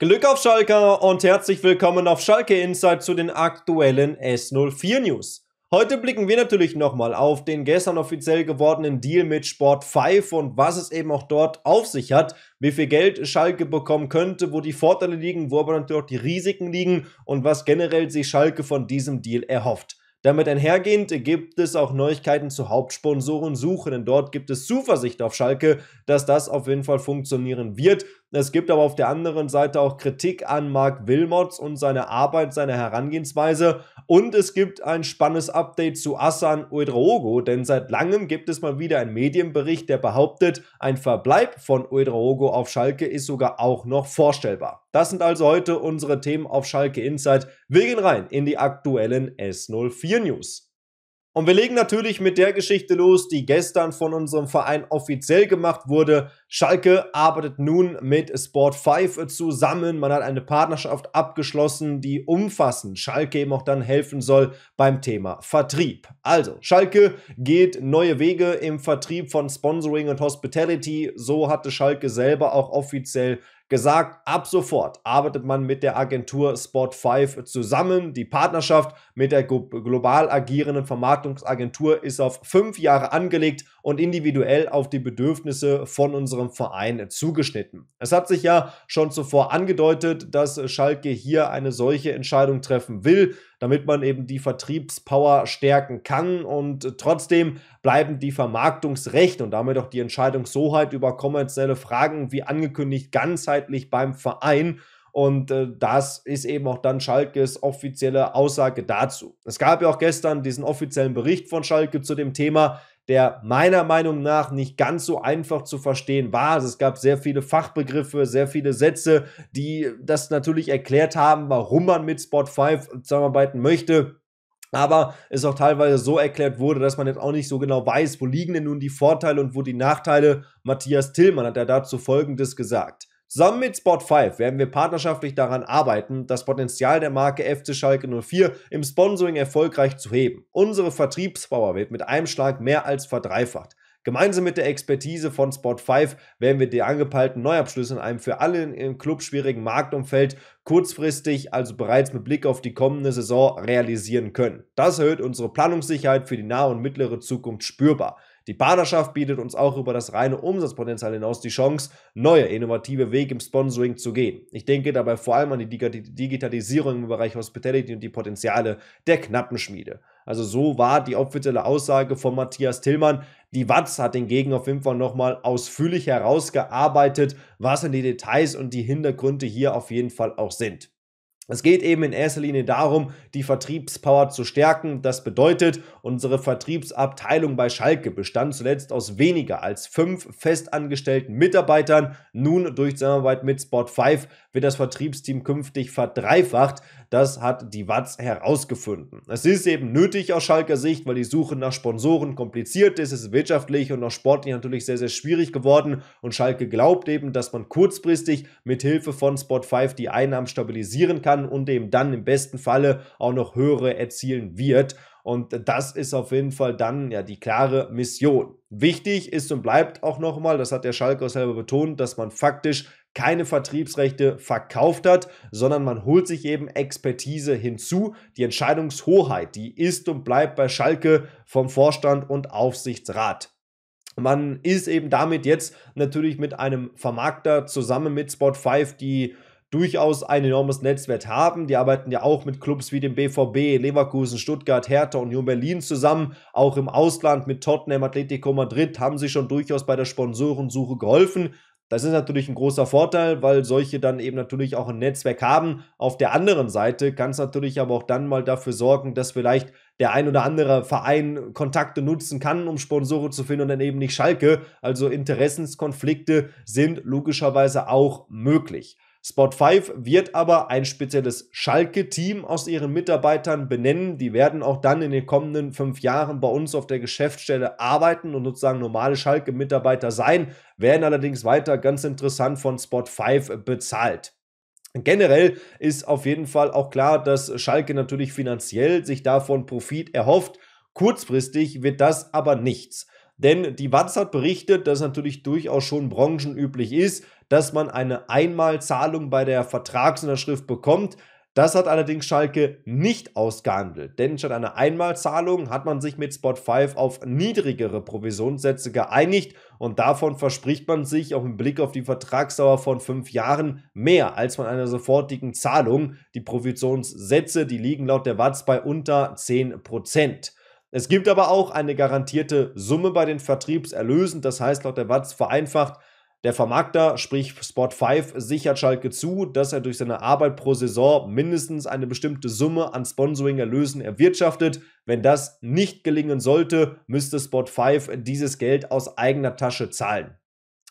Glück auf Schalke und herzlich willkommen auf Schalke Insight zu den aktuellen S04 News. Heute blicken wir natürlich nochmal auf den gestern offiziell gewordenen Deal mit Sport 5 und was es eben auch dort auf sich hat, wie viel Geld Schalke bekommen könnte, wo die Vorteile liegen, wo aber natürlich auch die Risiken liegen und was generell sich Schalke von diesem Deal erhofft. Damit einhergehend gibt es auch Neuigkeiten zu Hauptsponsoren Hauptsponsorensuche, denn dort gibt es Zuversicht auf Schalke, dass das auf jeden Fall funktionieren wird. Es gibt aber auf der anderen Seite auch Kritik an Mark Wilmots und seine Arbeit, seine Herangehensweise. Und es gibt ein spannendes Update zu Asan Uedrogo, denn seit langem gibt es mal wieder einen Medienbericht, der behauptet, ein Verbleib von Uedrogo auf Schalke ist sogar auch noch vorstellbar. Das sind also heute unsere Themen auf Schalke Insight. Wir gehen rein in die aktuellen S04 News. Und wir legen natürlich mit der Geschichte los, die gestern von unserem Verein offiziell gemacht wurde. Schalke arbeitet nun mit Sport 5 zusammen. Man hat eine Partnerschaft abgeschlossen, die umfassend Schalke eben auch dann helfen soll beim Thema Vertrieb. Also, Schalke geht neue Wege im Vertrieb von Sponsoring und Hospitality. So hatte Schalke selber auch offiziell gesagt, ab sofort arbeitet man mit der Agentur Spot5 zusammen. Die Partnerschaft mit der global agierenden Vermarktungsagentur ist auf fünf Jahre angelegt und individuell auf die Bedürfnisse von unserem Verein zugeschnitten. Es hat sich ja schon zuvor angedeutet, dass Schalke hier eine solche Entscheidung treffen will, damit man eben die Vertriebspower stärken kann und trotzdem bleiben die Vermarktungsrechte und damit auch die Entscheidungshoheit über kommerzielle Fragen wie angekündigt ganzheitlich beim Verein und äh, das ist eben auch dann Schalkes offizielle Aussage dazu. Es gab ja auch gestern diesen offiziellen Bericht von Schalke zu dem Thema der meiner Meinung nach nicht ganz so einfach zu verstehen war. Also es gab sehr viele Fachbegriffe, sehr viele Sätze, die das natürlich erklärt haben, warum man mit Spot 5 zusammenarbeiten möchte. Aber es auch teilweise so erklärt wurde, dass man jetzt auch nicht so genau weiß, wo liegen denn nun die Vorteile und wo die Nachteile. Matthias Tillmann hat ja dazu Folgendes gesagt. Zusammen mit Spot 5 werden wir partnerschaftlich daran arbeiten, das Potenzial der Marke FC Schalke 04 im Sponsoring erfolgreich zu heben. Unsere Vertriebspower wird mit einem Schlag mehr als verdreifacht. Gemeinsam mit der Expertise von Spot 5 werden wir die angepeilten Neuabschlüsse in einem für alle im Club schwierigen Marktumfeld kurzfristig, also bereits mit Blick auf die kommende Saison, realisieren können. Das erhöht unsere Planungssicherheit für die nahe und mittlere Zukunft spürbar. Die Partnerschaft bietet uns auch über das reine Umsatzpotenzial hinaus die Chance, neue innovative Wege im Sponsoring zu gehen. Ich denke dabei vor allem an die Digitalisierung im Bereich Hospitality und die Potenziale der Knappenschmiede. Also so war die offizielle Aussage von Matthias Tillmann. Die Watz hat hingegen auf jeden Fall nochmal ausführlich herausgearbeitet, was denn die Details und die Hintergründe hier auf jeden Fall auch sind. Es geht eben in erster Linie darum, die Vertriebspower zu stärken. Das bedeutet, unsere Vertriebsabteilung bei Schalke bestand zuletzt aus weniger als fünf festangestellten Mitarbeitern. Nun durch Zusammenarbeit mit Sport 5 wird das Vertriebsteam künftig verdreifacht. Das hat die Watz herausgefunden. Es ist eben nötig aus Schalker Sicht, weil die Suche nach Sponsoren kompliziert ist, es ist wirtschaftlich und auch sportlich natürlich sehr, sehr schwierig geworden und Schalke glaubt eben, dass man kurzfristig mit Hilfe von Spot 5 die Einnahmen stabilisieren kann und eben dann im besten Falle auch noch höhere erzielen wird. Und das ist auf jeden Fall dann ja die klare Mission. Wichtig ist und bleibt auch nochmal, das hat der Schalke auch selber betont, dass man faktisch keine Vertriebsrechte verkauft hat, sondern man holt sich eben Expertise hinzu. Die Entscheidungshoheit, die ist und bleibt bei Schalke vom Vorstand und Aufsichtsrat. Man ist eben damit jetzt natürlich mit einem Vermarkter zusammen mit Spot 5, die durchaus ein enormes Netzwerk haben. Die arbeiten ja auch mit Clubs wie dem BVB, Leverkusen, Stuttgart, Hertha und Union Berlin zusammen. Auch im Ausland mit Tottenham, Atletico Madrid haben sie schon durchaus bei der Sponsorensuche geholfen. Das ist natürlich ein großer Vorteil, weil solche dann eben natürlich auch ein Netzwerk haben. Auf der anderen Seite kann es natürlich aber auch dann mal dafür sorgen, dass vielleicht der ein oder andere Verein Kontakte nutzen kann, um Sponsoren zu finden und dann eben nicht Schalke. Also Interessenskonflikte sind logischerweise auch möglich. Spot 5 wird aber ein spezielles Schalke-Team aus ihren Mitarbeitern benennen. Die werden auch dann in den kommenden fünf Jahren bei uns auf der Geschäftsstelle arbeiten und sozusagen normale Schalke-Mitarbeiter sein, werden allerdings weiter ganz interessant von Spot 5 bezahlt. Generell ist auf jeden Fall auch klar, dass Schalke natürlich finanziell sich davon Profit erhofft. Kurzfristig wird das aber nichts. Denn die WAZ hat berichtet, dass natürlich durchaus schon branchenüblich ist, dass man eine Einmalzahlung bei der Vertragsunterschrift bekommt. Das hat allerdings Schalke nicht ausgehandelt, denn statt einer Einmalzahlung hat man sich mit Spot 5 auf niedrigere Provisionssätze geeinigt und davon verspricht man sich auch im Blick auf die Vertragsdauer von fünf Jahren mehr als von einer sofortigen Zahlung. Die Provisionssätze, die liegen laut der WAZ bei unter 10 Prozent. Es gibt aber auch eine garantierte Summe bei den Vertriebserlösen. Das heißt laut der Watz vereinfacht, der Vermarkter, sprich Spot 5, sichert Schalke zu, dass er durch seine Arbeit pro Saison mindestens eine bestimmte Summe an Sponsoring-Erlösen erwirtschaftet. Wenn das nicht gelingen sollte, müsste Spot 5 dieses Geld aus eigener Tasche zahlen.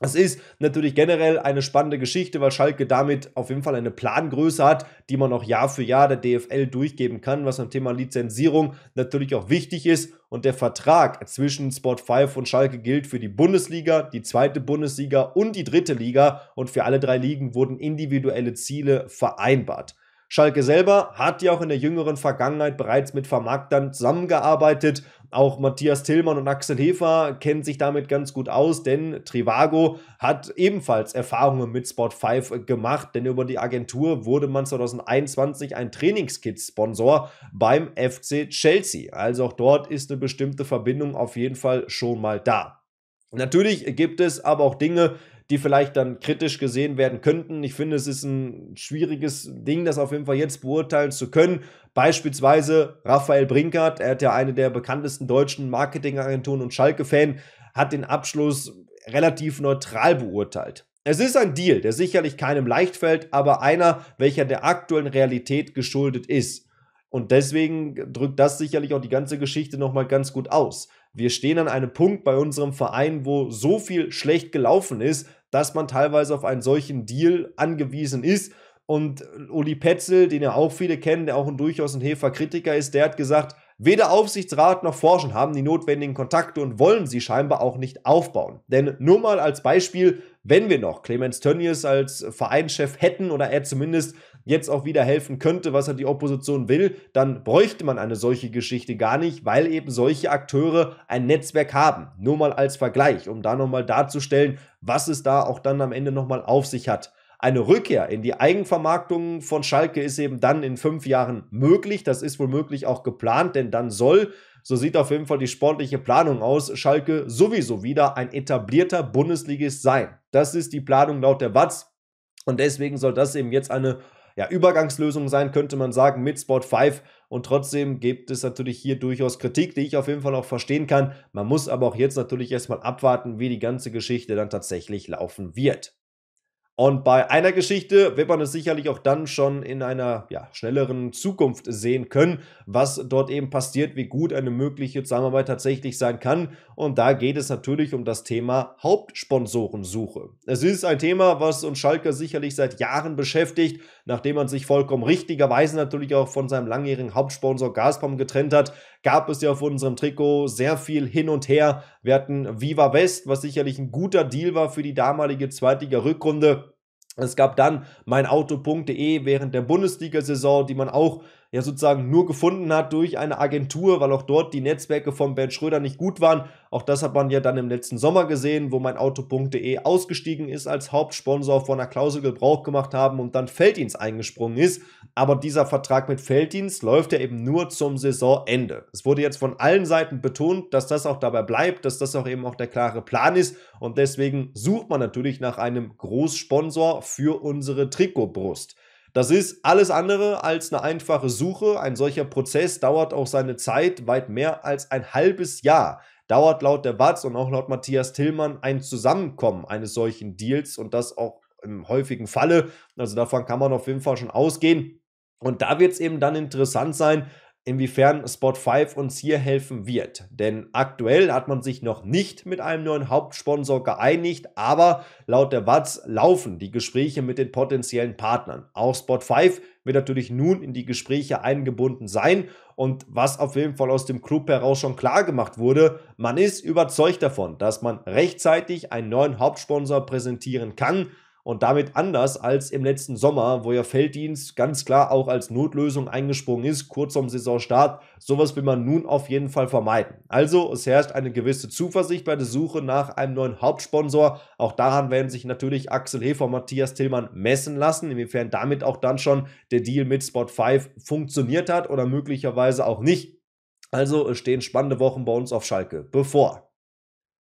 Es ist natürlich generell eine spannende Geschichte, weil Schalke damit auf jeden Fall eine Plangröße hat, die man auch Jahr für Jahr der DFL durchgeben kann, was am Thema Lizenzierung natürlich auch wichtig ist. Und der Vertrag zwischen Sport 5 und Schalke gilt für die Bundesliga, die zweite Bundesliga und die dritte Liga. Und für alle drei Ligen wurden individuelle Ziele vereinbart. Schalke selber hat ja auch in der jüngeren Vergangenheit bereits mit Vermarktern zusammengearbeitet auch Matthias Tillmann und Axel Hefer kennen sich damit ganz gut aus, denn Trivago hat ebenfalls Erfahrungen mit Spot 5 gemacht, denn über die Agentur wurde man 2021 ein Trainingskit-Sponsor beim FC Chelsea. Also auch dort ist eine bestimmte Verbindung auf jeden Fall schon mal da. Natürlich gibt es aber auch Dinge, die vielleicht dann kritisch gesehen werden könnten. Ich finde, es ist ein schwieriges Ding, das auf jeden Fall jetzt beurteilen zu können. Beispielsweise Raphael Brinkert, er hat ja eine der bekanntesten deutschen Marketingagenturen und Schalke-Fan, hat den Abschluss relativ neutral beurteilt. Es ist ein Deal, der sicherlich keinem leicht fällt, aber einer, welcher der aktuellen Realität geschuldet ist. Und deswegen drückt das sicherlich auch die ganze Geschichte nochmal ganz gut aus. Wir stehen an einem Punkt bei unserem Verein, wo so viel schlecht gelaufen ist, dass man teilweise auf einen solchen Deal angewiesen ist. Und Uli Petzel, den ja auch viele kennen, der auch ein durchaus ein Hefer Kritiker ist, der hat gesagt, Weder Aufsichtsrat noch Forschen haben die notwendigen Kontakte und wollen sie scheinbar auch nicht aufbauen. Denn nur mal als Beispiel, wenn wir noch Clemens Tönnies als Vereinschef hätten oder er zumindest jetzt auch wieder helfen könnte, was er die Opposition will, dann bräuchte man eine solche Geschichte gar nicht, weil eben solche Akteure ein Netzwerk haben. Nur mal als Vergleich, um da nochmal darzustellen, was es da auch dann am Ende nochmal auf sich hat. Eine Rückkehr in die Eigenvermarktung von Schalke ist eben dann in fünf Jahren möglich. Das ist womöglich auch geplant, denn dann soll, so sieht auf jeden Fall die sportliche Planung aus, Schalke sowieso wieder ein etablierter Bundesligist sein. Das ist die Planung laut der Watz. Und deswegen soll das eben jetzt eine ja, Übergangslösung sein, könnte man sagen, mit Sport 5. Und trotzdem gibt es natürlich hier durchaus Kritik, die ich auf jeden Fall auch verstehen kann. Man muss aber auch jetzt natürlich erstmal abwarten, wie die ganze Geschichte dann tatsächlich laufen wird. Und bei einer Geschichte wird man es sicherlich auch dann schon in einer ja, schnelleren Zukunft sehen können, was dort eben passiert, wie gut eine mögliche Zusammenarbeit tatsächlich sein kann. Und da geht es natürlich um das Thema Hauptsponsorensuche. Es ist ein Thema, was uns Schalke sicherlich seit Jahren beschäftigt, nachdem man sich vollkommen richtigerweise natürlich auch von seinem langjährigen Hauptsponsor Gazprom getrennt hat, gab es ja auf unserem Trikot sehr viel hin und her. Wir hatten Viva West, was sicherlich ein guter Deal war für die damalige Zweitliga-Rückrunde. Es gab dann meinauto.de während der Bundesliga-Saison, die man auch ja sozusagen nur gefunden hat durch eine Agentur, weil auch dort die Netzwerke von Bernd Schröder nicht gut waren. Auch das hat man ja dann im letzten Sommer gesehen, wo meinauto.de ausgestiegen ist als Hauptsponsor von einer Klausel Gebrauch gemacht haben und dann Felddienst eingesprungen ist. Aber dieser Vertrag mit Felddienst läuft ja eben nur zum Saisonende. Es wurde jetzt von allen Seiten betont, dass das auch dabei bleibt, dass das auch eben auch der klare Plan ist und deswegen sucht man natürlich nach einem Großsponsor für unsere Trikotbrust. Das ist alles andere als eine einfache Suche. Ein solcher Prozess dauert auch seine Zeit weit mehr als ein halbes Jahr dauert laut der Watz und auch laut Matthias Tillmann ein Zusammenkommen eines solchen Deals und das auch im häufigen Falle. Also davon kann man auf jeden Fall schon ausgehen. Und da wird es eben dann interessant sein, inwiefern Spot 5 uns hier helfen wird. Denn aktuell hat man sich noch nicht mit einem neuen Hauptsponsor geeinigt, aber laut der Watz laufen die Gespräche mit den potenziellen Partnern. Auch Spot 5 wird natürlich nun in die Gespräche eingebunden sein und was auf jeden Fall aus dem Club heraus schon klar gemacht wurde, man ist überzeugt davon, dass man rechtzeitig einen neuen Hauptsponsor präsentieren kann, und damit anders als im letzten Sommer, wo ja Felddienst ganz klar auch als Notlösung eingesprungen ist, kurz vorm Saisonstart. Sowas will man nun auf jeden Fall vermeiden. Also, es herrscht eine gewisse Zuversicht bei der Suche nach einem neuen Hauptsponsor. Auch daran werden sich natürlich Axel Hefer und Matthias Tillmann messen lassen, inwiefern damit auch dann schon der Deal mit Spot 5 funktioniert hat oder möglicherweise auch nicht. Also es stehen spannende Wochen bei uns auf Schalke bevor.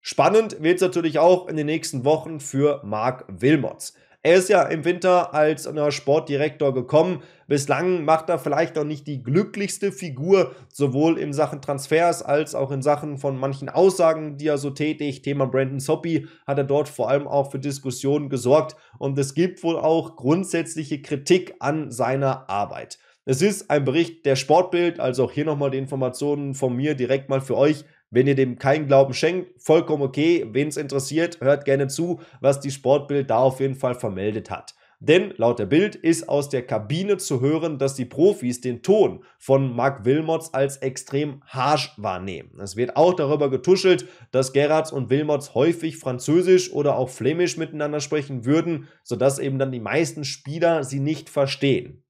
Spannend wird es natürlich auch in den nächsten Wochen für Mark Wilmots. Er ist ja im Winter als Sportdirektor gekommen. Bislang macht er vielleicht noch nicht die glücklichste Figur, sowohl in Sachen Transfers als auch in Sachen von manchen Aussagen, die er so tätigt. Thema Brandon Soppy hat er dort vor allem auch für Diskussionen gesorgt und es gibt wohl auch grundsätzliche Kritik an seiner Arbeit. Es ist ein Bericht der Sportbild, also auch hier nochmal die Informationen von mir direkt mal für euch. Wenn ihr dem keinen Glauben schenkt, vollkommen okay. Wen es interessiert, hört gerne zu, was die Sportbild da auf jeden Fall vermeldet hat. Denn laut der Bild ist aus der Kabine zu hören, dass die Profis den Ton von Mark Wilmots als extrem harsch wahrnehmen. Es wird auch darüber getuschelt, dass Gerards und Wilmots häufig Französisch oder auch Flämisch miteinander sprechen würden, sodass eben dann die meisten Spieler sie nicht verstehen.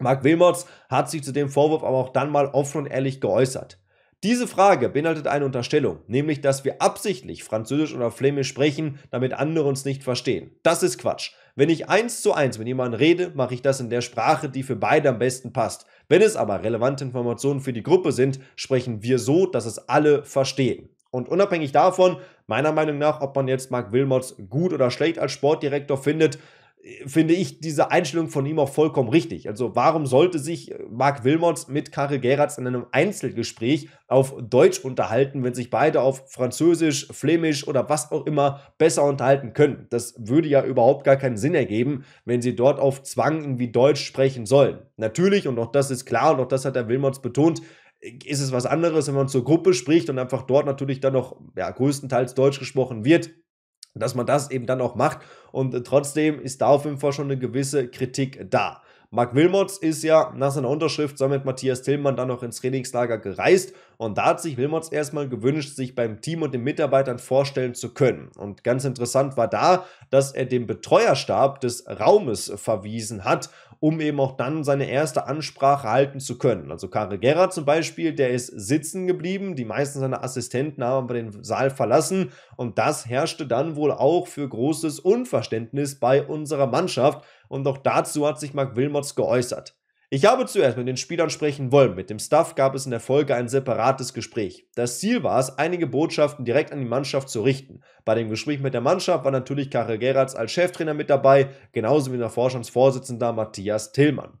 Mark Wilmots hat sich zu dem Vorwurf aber auch dann mal offen und ehrlich geäußert. Diese Frage beinhaltet eine Unterstellung, nämlich dass wir absichtlich Französisch oder Flämisch sprechen, damit andere uns nicht verstehen. Das ist Quatsch. Wenn ich eins zu eins mit jemandem rede, mache ich das in der Sprache, die für beide am besten passt. Wenn es aber relevante Informationen für die Gruppe sind, sprechen wir so, dass es alle verstehen. Und unabhängig davon, meiner Meinung nach, ob man jetzt Mark Wilmots gut oder schlecht als Sportdirektor findet, finde ich diese Einstellung von ihm auch vollkommen richtig. Also warum sollte sich äh, Marc Wilmots mit Karel Geratz in einem Einzelgespräch auf Deutsch unterhalten, wenn sich beide auf Französisch, Flämisch oder was auch immer besser unterhalten können? Das würde ja überhaupt gar keinen Sinn ergeben, wenn sie dort auf Zwang irgendwie Deutsch sprechen sollen. Natürlich, und auch das ist klar, und auch das hat der Wilmots betont, ist es was anderes, wenn man zur Gruppe spricht und einfach dort natürlich dann noch ja, größtenteils Deutsch gesprochen wird dass man das eben dann auch macht. Und äh, trotzdem ist da auf jeden Fall schon eine gewisse Kritik da. Mark Wilmots ist ja nach seiner Unterschrift zusammen mit Matthias Tillmann dann noch ins Trainingslager gereist und da hat sich Wilmots erstmal gewünscht, sich beim Team und den Mitarbeitern vorstellen zu können. Und ganz interessant war da, dass er den Betreuerstab des Raumes verwiesen hat, um eben auch dann seine erste Ansprache halten zu können. Also Kare Gera zum Beispiel, der ist sitzen geblieben, die meisten seiner Assistenten haben aber den Saal verlassen und das herrschte dann wohl auch für großes Unverständnis bei unserer Mannschaft, und auch dazu hat sich Mark Wilmots geäußert. Ich habe zuerst mit den Spielern sprechen wollen. Mit dem Staff gab es in der Folge ein separates Gespräch. Das Ziel war es, einige Botschaften direkt an die Mannschaft zu richten. Bei dem Gespräch mit der Mannschaft war natürlich Karel Geratz als Cheftrainer mit dabei, genauso wie der Vorstandsvorsitzender Matthias Tillmann.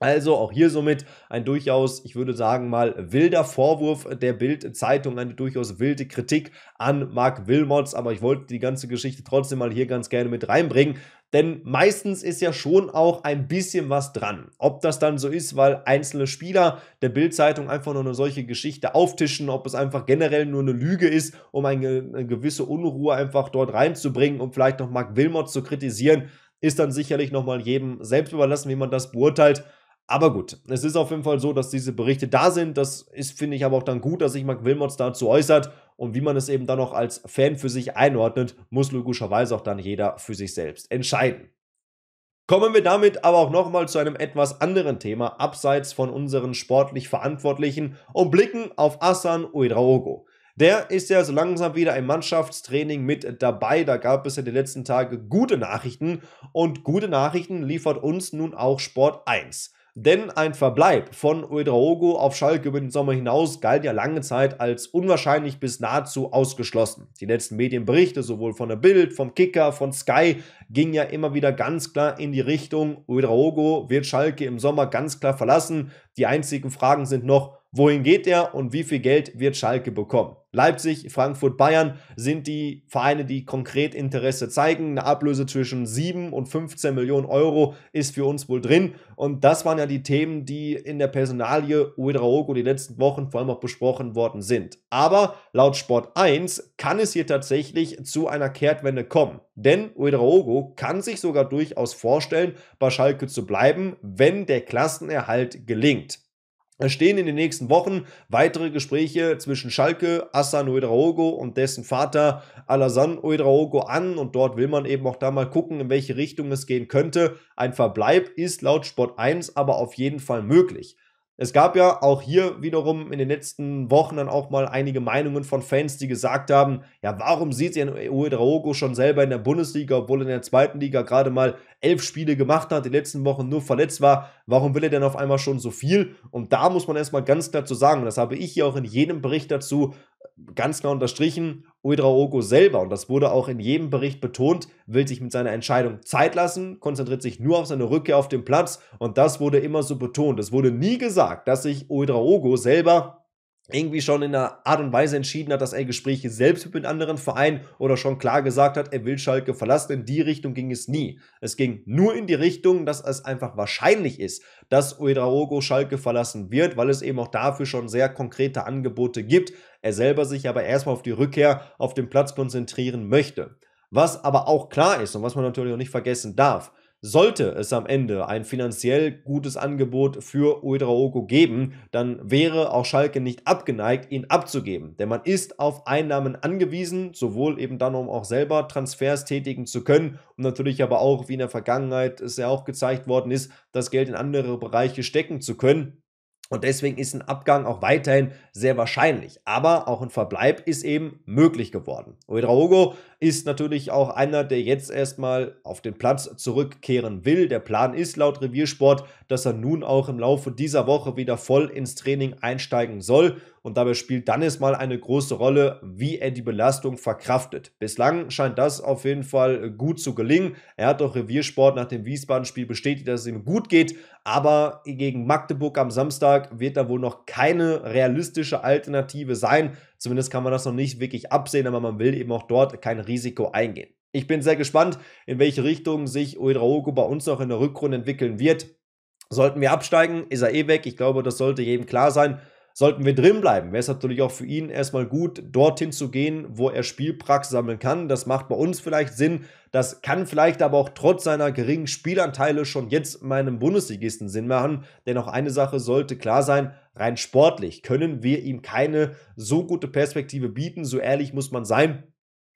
Also auch hier somit ein durchaus, ich würde sagen mal, wilder Vorwurf der Bild-Zeitung, eine durchaus wilde Kritik an Mark Wilmots, aber ich wollte die ganze Geschichte trotzdem mal hier ganz gerne mit reinbringen, denn meistens ist ja schon auch ein bisschen was dran. Ob das dann so ist, weil einzelne Spieler der Bildzeitung einfach nur eine solche Geschichte auftischen, ob es einfach generell nur eine Lüge ist, um eine gewisse Unruhe einfach dort reinzubringen, um vielleicht noch Mark Wilmot zu kritisieren, ist dann sicherlich nochmal jedem selbst überlassen, wie man das beurteilt. Aber gut, es ist auf jeden Fall so, dass diese Berichte da sind. Das ist, finde ich, aber auch dann gut, dass sich Mark Wilmots dazu äußert. Und wie man es eben dann auch als Fan für sich einordnet, muss logischerweise auch dann jeder für sich selbst entscheiden. Kommen wir damit aber auch nochmal zu einem etwas anderen Thema, abseits von unseren sportlich Verantwortlichen und blicken auf Asan Uedraogo. Der ist ja so langsam wieder im Mannschaftstraining mit dabei. Da gab es in den letzten Tagen gute Nachrichten und gute Nachrichten liefert uns nun auch Sport 1. Denn ein Verbleib von Uedraogo auf Schalke über den Sommer hinaus galt ja lange Zeit als unwahrscheinlich bis nahezu ausgeschlossen. Die letzten Medienberichte sowohl von der Bild, vom Kicker, von Sky gingen ja immer wieder ganz klar in die Richtung, Uedraogo wird Schalke im Sommer ganz klar verlassen. Die einzigen Fragen sind noch, Wohin geht er und wie viel Geld wird Schalke bekommen? Leipzig, Frankfurt, Bayern sind die Vereine, die konkret Interesse zeigen. Eine Ablöse zwischen 7 und 15 Millionen Euro ist für uns wohl drin. Und das waren ja die Themen, die in der Personalie Uedraogo die letzten Wochen vor allem auch besprochen worden sind. Aber laut Sport 1 kann es hier tatsächlich zu einer Kehrtwende kommen. Denn Uedraogo kann sich sogar durchaus vorstellen, bei Schalke zu bleiben, wenn der Klassenerhalt gelingt. Es stehen in den nächsten Wochen weitere Gespräche zwischen Schalke, Hassan Uedraogo und dessen Vater Alassane Uedraogo an und dort will man eben auch da mal gucken, in welche Richtung es gehen könnte. Ein Verbleib ist laut Sport 1 aber auf jeden Fall möglich. Es gab ja auch hier wiederum in den letzten Wochen dann auch mal einige Meinungen von Fans, die gesagt haben, ja, warum sieht ihr Uedraogo schon selber in der Bundesliga, obwohl er in der zweiten Liga gerade mal elf Spiele gemacht hat, die letzten Wochen nur verletzt war, warum will er denn auf einmal schon so viel? Und da muss man erstmal ganz klar zu sagen, das habe ich hier auch in jedem Bericht dazu ganz klar unterstrichen, Uedraogo selber, und das wurde auch in jedem Bericht betont, will sich mit seiner Entscheidung Zeit lassen, konzentriert sich nur auf seine Rückkehr auf den Platz und das wurde immer so betont. Es wurde nie gesagt, dass sich Uedraogo selber irgendwie schon in einer Art und Weise entschieden hat, dass er Gespräche selbst mit anderen Vereinen oder schon klar gesagt hat, er will Schalke verlassen. In die Richtung ging es nie. Es ging nur in die Richtung, dass es einfach wahrscheinlich ist, dass Uedraogo Schalke verlassen wird, weil es eben auch dafür schon sehr konkrete Angebote gibt. Er selber sich aber erstmal auf die Rückkehr auf den Platz konzentrieren möchte. Was aber auch klar ist und was man natürlich auch nicht vergessen darf, sollte es am Ende ein finanziell gutes Angebot für Uedraogo geben, dann wäre auch Schalke nicht abgeneigt, ihn abzugeben. Denn man ist auf Einnahmen angewiesen, sowohl eben dann, um auch selber Transfers tätigen zu können und natürlich aber auch, wie in der Vergangenheit es ja auch gezeigt worden ist, das Geld in andere Bereiche stecken zu können. Und deswegen ist ein Abgang auch weiterhin sehr wahrscheinlich. Aber auch ein Verbleib ist eben möglich geworden. Oedraogo ist natürlich auch einer, der jetzt erstmal auf den Platz zurückkehren will. Der Plan ist laut Reviersport, dass er nun auch im Laufe dieser Woche wieder voll ins Training einsteigen soll und dabei spielt dann erstmal eine große Rolle, wie er die Belastung verkraftet. Bislang scheint das auf jeden Fall äh, gut zu gelingen. Er hat doch Reviersport nach dem Wiesbaden-Spiel bestätigt, dass es ihm gut geht, aber gegen Magdeburg am Samstag wird da wohl noch keine realistische Alternative sein. Zumindest kann man das noch nicht wirklich absehen, aber man will eben auch dort kein Risiko eingehen. Ich bin sehr gespannt, in welche Richtung sich Uedraogo bei uns noch in der Rückrunde entwickeln wird. Sollten wir absteigen, ist er eh weg. Ich glaube, das sollte jedem klar sein sollten wir drin bleiben, wäre es natürlich auch für ihn erstmal gut, dorthin zu gehen, wo er Spielpraxis sammeln kann. Das macht bei uns vielleicht Sinn. Das kann vielleicht aber auch trotz seiner geringen Spielanteile schon jetzt meinem Bundesligisten Sinn machen. Denn auch eine Sache sollte klar sein, rein sportlich können wir ihm keine so gute Perspektive bieten. So ehrlich muss man sein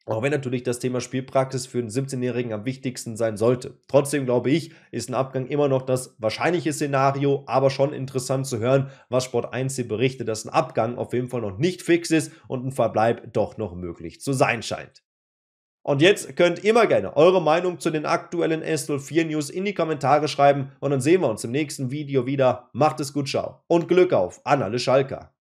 auch wenn natürlich das Thema Spielpraxis für einen 17-Jährigen am wichtigsten sein sollte. Trotzdem glaube ich, ist ein Abgang immer noch das wahrscheinliche Szenario, aber schon interessant zu hören, was Sport 1 hier berichtet, dass ein Abgang auf jeden Fall noch nicht fix ist und ein Verbleib doch noch möglich zu sein scheint. Und jetzt könnt ihr immer gerne eure Meinung zu den aktuellen S04 News in die Kommentare schreiben und dann sehen wir uns im nächsten Video wieder. Macht es gut, ciao und Glück auf, Annale Schalker.